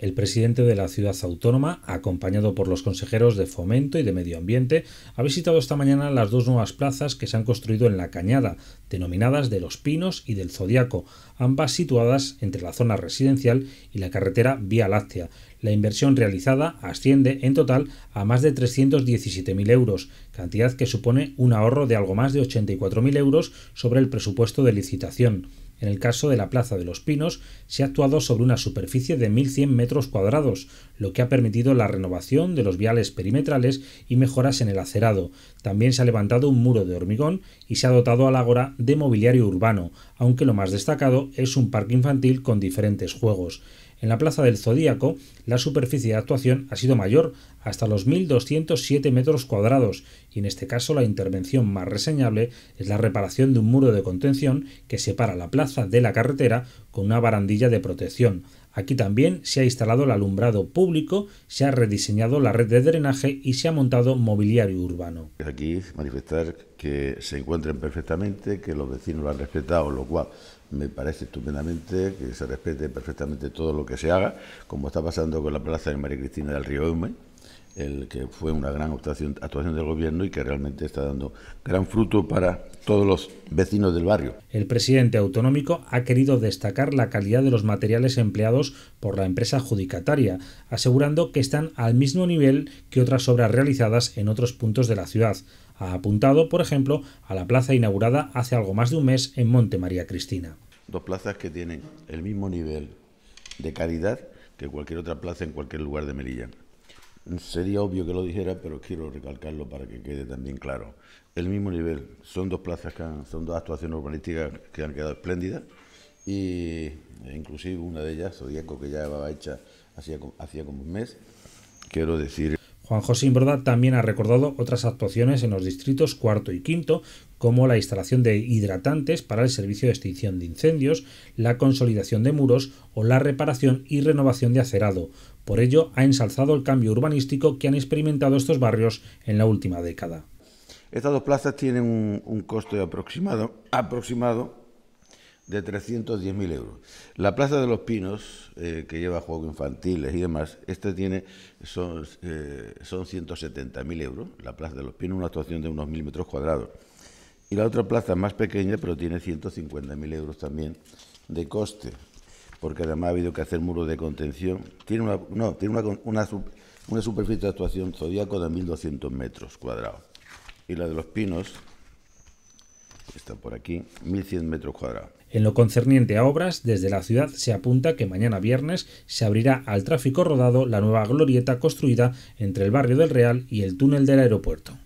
el presidente de la ciudad autónoma, acompañado por los consejeros de Fomento y de Medio Ambiente, ha visitado esta mañana las dos nuevas plazas que se han construido en la Cañada, denominadas de Los Pinos y del Zodiaco, ambas situadas entre la zona residencial y la carretera Vía Láctea. La inversión realizada asciende en total a más de 317.000 euros, cantidad que supone un ahorro de algo más de 84.000 euros sobre el presupuesto de licitación. En el caso de la Plaza de los Pinos, se ha actuado sobre una superficie de 1.100 metros cuadrados, lo que ha permitido la renovación de los viales perimetrales y mejoras en el acerado. También se ha levantado un muro de hormigón y se ha dotado al Ágora de mobiliario urbano, aunque lo más destacado es un parque infantil con diferentes juegos. En la Plaza del Zodíaco, la superficie de actuación ha sido mayor, hasta los 1.207 metros cuadrados, y en este caso la intervención más reseñable es la reparación de un muro de contención que separa la plaza de la carretera con una barandilla de protección. Aquí también se ha instalado el alumbrado público, se ha rediseñado la red de drenaje y se ha montado mobiliario urbano. Aquí manifestar que se encuentren perfectamente, que los vecinos lo han respetado, lo cual me parece estupendamente que se respete perfectamente todo lo que se haga, como está pasando con la plaza de María Cristina del Río Eume, el que fue una gran actuación, del gobierno y que realmente está dando gran fruto para todos los vecinos del barrio. El presidente autonómico ha querido destacar la calidad de los materiales empleados por la empresa adjudicataria, asegurando que están al mismo nivel que otras obras realizadas en otros puntos de la ciudad. Ha apuntado, por ejemplo, a la plaza inaugurada hace algo más de un mes en Monte María Cristina. Dos plazas que tienen el mismo nivel de calidad que cualquier otra plaza en cualquier lugar de Melilla sería obvio que lo dijera, pero quiero recalcarlo para que quede también claro. El mismo nivel, son dos plazas que son dos actuaciones urbanísticas que han quedado espléndidas y e inclusive una de ellas, Zodíaco, que ya estaba hecha hacía, hacía como un mes. Quiero decir Juan José Imbroda también ha recordado otras actuaciones en los distritos cuarto y quinto, como la instalación de hidratantes para el servicio de extinción de incendios, la consolidación de muros o la reparación y renovación de acerado. Por ello, ha ensalzado el cambio urbanístico que han experimentado estos barrios en la última década. Estas dos plazas tienen un, costo coste aproximado, aproximado de 310.000 euros. La Plaza de los Pinos, eh, que lleva juegos infantiles y demás, esta tiene, son, 170.000 eh, euros. La Plaza de los Pinos, una actuación de unos 1.000 metros cuadrados. Y la otra plaza más pequeña, pero tiene 150.000 euros también de coste, porque además ha habido que hacer muros de contención. Tiene una, no, tiene una, una, superficie de actuación zodíaco de 1.200 metros cuadrados. Y la de los Pinos, está por aquí, 1.100 metros cuadrados. En lo concerniente a obras, desde la ciudad se apunta que mañana viernes se abrirá al tráfico rodado la nueva glorieta construida entre el barrio del Real y el túnel del aeropuerto.